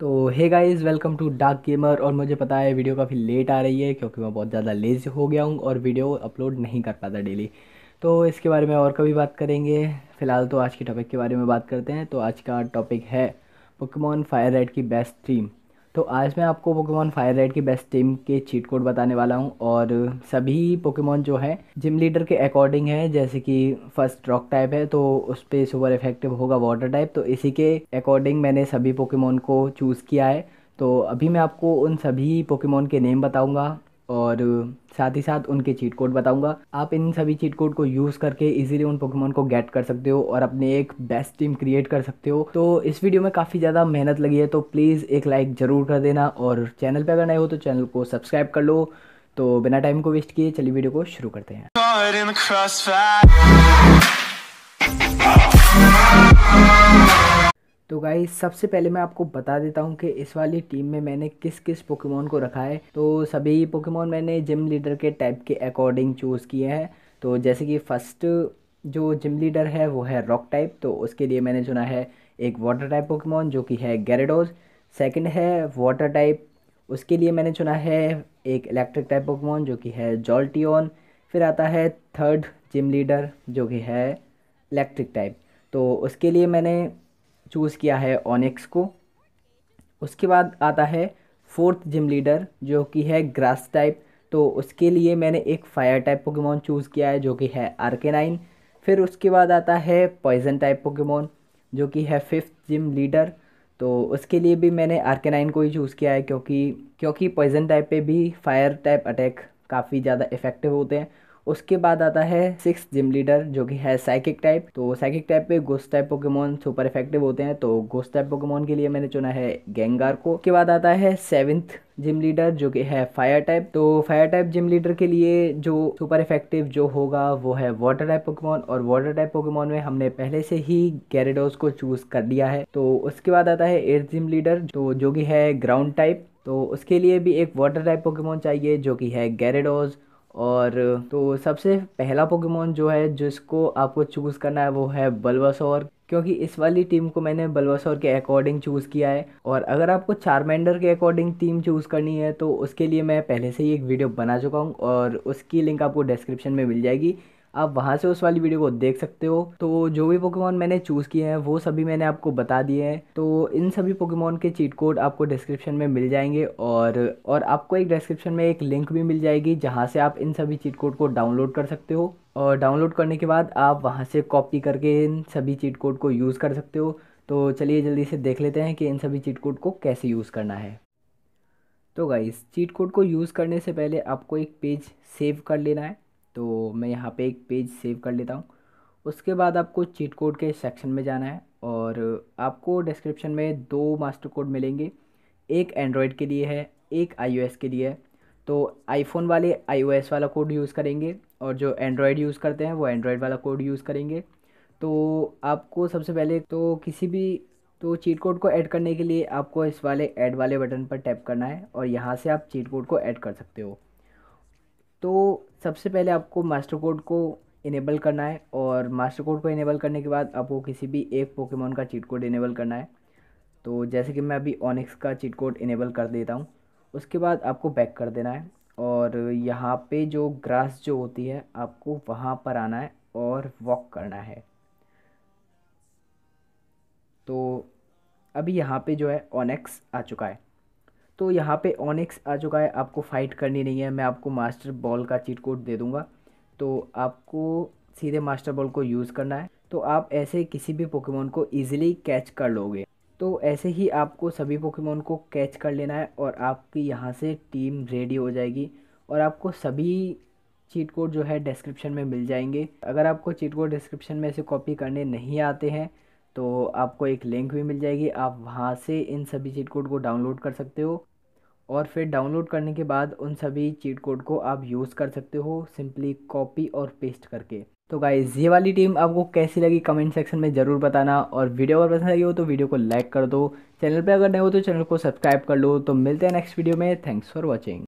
तो hey guys welcome to Dark Gamer और मुझे पता है वीडियो काफ़ी लेट आ रही है क्योंकि मैं बहुत ज़्यादा लेज़ी हो गया हूँ और वीडियो अपलोड नहीं कर पाता डेली तो इसके बारे में और कभी बात करेंगे फ़िलहाल तो आज के टॉपिक के बारे में बात करते हैं तो आज का टॉपिक है पुकमॉन फायर रेड की बेस्ट थीम तो आज मैं आपको पोकेमॉन फायर रेड की बेस्ट टीम के चीट कोड बताने वाला हूँ और सभी पोकेमॉन जो है जिम लीडर के अकॉर्डिंग है जैसे कि फर्स्ट रॉक टाइप है तो उस पर सुपर इफेक्टिव होगा वाटर टाइप तो इसी के अकॉर्डिंग मैंने सभी पोकेमॉन को चूज़ किया है तो अभी मैं आपको उन सभी पोकेमॉन के नेम बताऊंगा और साथ ही साथ उनके चीट कोड बताऊंगा आप इन सभी चीट कोड को यूज़ करके इजीली उन पोकेमोन को गेट कर सकते हो और अपने एक बेस्ट टीम क्रिएट कर सकते हो तो इस वीडियो में काफ़ी ज़्यादा मेहनत लगी है तो प्लीज़ एक लाइक ज़रूर कर देना और चैनल पर अगर नए हो तो चैनल को सब्सक्राइब कर लो तो बिना टाइम को वेस्ट किए चलिए वीडियो को शुरू करते हैं तो सबसे पहले मैं आपको बता देता हूँ कि इस वाली टीम में मैंने किस किस पोकेमोन को रखा है तो सभी पोकेमोन मैंने जिम लीडर के टाइप के अकॉर्डिंग चूज़ किए हैं तो जैसे कि फ़र्स्ट जो जिम लीडर है वो है रॉक टाइप तो उसके लिए मैंने चुना है एक वाटर टाइप पोकेमोन जो कि है गैरेडोज सेकेंड है वाटर टाइप उसके लिए मैंने चुना है एक इलेक्ट्रिक टाइप पोकेमोन जो कि है जॉल्टियन फिर आता है थर्ड जिम लीडर जो कि है इलेक्ट्रिक टाइप तो उसके लिए मैंने चूज़ किया है ओनिक्स को उसके बाद आता है फोर्थ जिम लीडर जो कि है ग्रास टाइप तो उसके लिए मैंने एक फायर टाइप पोकेमोन चूज़ किया है जो कि है आर्केनाइन फिर उसके बाद आता है पॉइजन टाइप पोकेमोन जो कि है फिफ्थ जिम लीडर तो उसके लिए भी मैंने आर्केनाइन को ही चूज़ किया है क्योंकि क्योंकि पॉइजन टाइप पे भी फायर टाइप अटैक काफ़ी ज़्यादा इफ़ेक्टिव होते हैं उसके बाद आता है सिक्स जिम लीडर जो कि है साइकिक टाइप तो साइकिक टाइप पे ghost type Pokemon super effective होते हैं तो गोस्ट टाइप पोकेमोन के लिए मैंने चुना है गेंगार को उसके बाद आता है सेवेंथ जिम लीडर जो कि है फायर टाइप तो फायर टाइप जिम लीडर के लिए जो सुपर इफेक्टिव जो होगा वो है वाटर टाइप पोकेमोन और वाटर टाइप पोकेमोन में हमने पहले से ही गैरेडोस को चूज कर लिया है तो उसके बाद आता है एर्थ जिम लीडर तो जो कि है ग्राउंड टाइप तो उसके लिए भी एक वाटर टाइप पोकेमोन चाहिए जो कि है गैरेडोज और तो सबसे पहला पोकेमोन जो है जिसको आपको चूज़ करना है वो है बल्वासोर क्योंकि इस वाली टीम को मैंने बल्वासोर के अकॉर्डिंग चूज़ किया है और अगर आपको चारमेंडर के अकॉर्डिंग टीम चूज़ करनी है तो उसके लिए मैं पहले से ही एक वीडियो बना चुका हूँ और उसकी लिंक आपको डिस्क्रिप्शन में मिल जाएगी आप वहाँ से उस वाली वीडियो को देख सकते हो तो जो भी पोकेमॉन मैंने चूज़ किए हैं वो सभी मैंने आपको बता दिए हैं तो इन सभी पोकेमॉन के चीट कोड आपको डिस्क्रिप्शन में मिल जाएंगे और और आपको एक डिस्क्रिप्शन में एक लिंक भी मिल जाएगी जहाँ से आप इन सभी चीट कोड को डाउनलोड कर सकते हो और डाउनलोड करने के बाद आप वहाँ से कॉपी करके इन सभी चीट कोड को यूज़ कर सकते हो तो चलिए जल्दी से देख लेते हैं कि इन सभी चीट कोड को कैसे यूज़ करना है तो गाइस चीट कोड को यूज़ करने से पहले आपको एक पेज सेव कर लेना है तो मैं यहाँ पे एक पेज सेव कर लेता हूँ उसके बाद आपको चीट कोड के सेक्शन में जाना है और आपको डिस्क्रिप्शन में दो मास्टर कोड मिलेंगे एक एंड्रॉयड के लिए है एक आईओएस के लिए है तो आईफोन वाले आईओएस वाला कोड यूज़ करेंगे और जो एंड्रॉयड यूज़ करते हैं वो एंड्रॉयड वाला कोड यूज़ करेंगे तो आपको सबसे पहले तो किसी भी तो चीट कोड को ऐड करने के लिए आपको इस वाले ऐड वाले बटन पर टैप करना है और यहाँ से आप चीट कोड को ऐड कर सकते हो तो सबसे पहले आपको मास्टर कोड को इनेबल करना है और मास्टर कोड को इनेबल करने के बाद आपको किसी भी एक पोकेमोन का चीट कोड इनेबल करना है तो जैसे कि मैं अभी ऑनिक्स का चीट कोड इनेबल कर देता हूँ उसके बाद आपको बैक कर देना है और यहाँ पे जो ग्रास जो होती है आपको वहाँ पर आना है और वॉक करना है तो अभी यहाँ पे जो है ऑनेक्स आ चुका है तो यहाँ पे ऑनिक्स आ चुका है आपको फाइट करनी नहीं है मैं आपको मास्टर बॉल का चीट कोड दे दूँगा तो आपको सीधे मास्टर बॉल को यूज़ करना है तो आप ऐसे किसी भी पोकेमोन को ईजिली कैच कर लोगे तो ऐसे ही आपको सभी पोकेमोन को कैच कर लेना है और आपकी यहाँ से टीम रेडी हो जाएगी और आपको सभी चीट कोड जो है डिस्क्रिप्शन में मिल जाएंगे अगर आपको चीट कोड डिस्क्रिप्शन में से कॉपी करने नहीं आते हैं तो आपको एक लिंक भी मिल जाएगी आप वहाँ से इन सभी चीट कोड को डाउनलोड कर सकते हो और फिर डाउनलोड करने के बाद उन सभी चीट कोड को आप यूज़ कर सकते हो सिंपली कॉपी और पेस्ट करके तो गाइज़ ये वाली टीम आपको कैसी लगी कमेंट सेक्शन में ज़रूर बताना और वीडियो अगर पसंद आई हो तो वीडियो को लाइक कर दो चैनल पे अगर नए हो तो चैनल को सब्सक्राइब कर लो तो मिलते हैं नेक्स्ट वीडियो में थैंक्स फॉर वॉचिंग